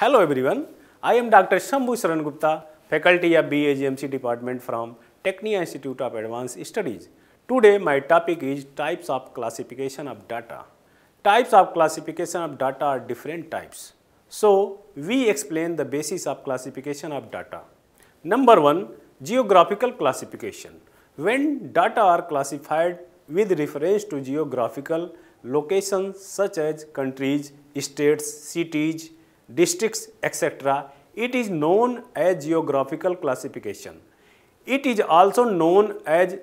Hello everyone I am doctor Shambhu Sharan Gupta faculty of B A या C department from Technia institute of advance studies today my topic is types of classification of data types of classification of data are different types so we explain the basis of classification of data number one geographical classification when data are classified with reference to geographical location such as countries states cities districts, etc. It is known as geographical classification. It is also known as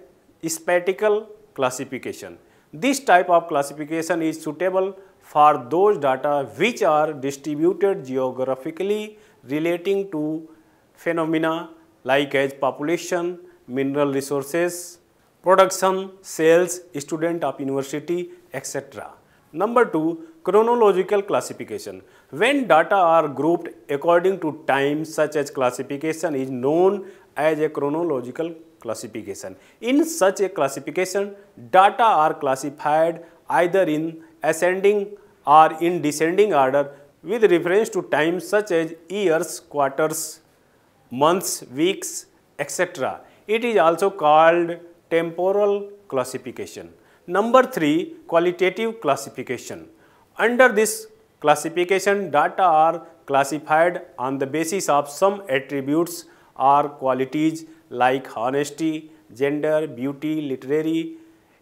spatial classification. This type of classification is suitable for those data which are distributed geographically relating to phenomena like as population, mineral resources, production, sales, student of university, etc. Number 2, Chronological classification. When data are grouped according to time such as classification is known as a chronological classification. In such a classification, data are classified either in ascending or in descending order with reference to time such as years, quarters, months, weeks, etc. It is also called temporal classification. Number 3, qualitative classification. Under this classification, data are classified on the basis of some attributes or qualities like honesty, gender, beauty, literary,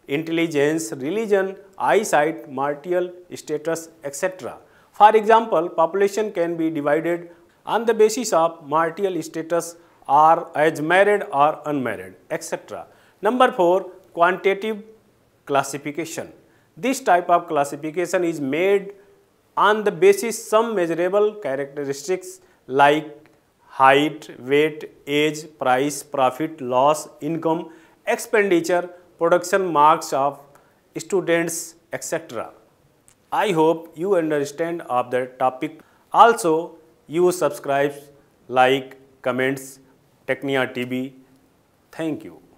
intelligence, religion, eyesight, martial status, etc. For example, population can be divided on the basis of martial status or as married or unmarried, etc. Number 4, quantitative classification. This type of classification is made on the basis some measurable characteristics like height, weight, age, price, profit, loss, income, expenditure, production marks of students, etc. I hope you understand of the topic. Also, you subscribe, like, comments, Technia TV. Thank you.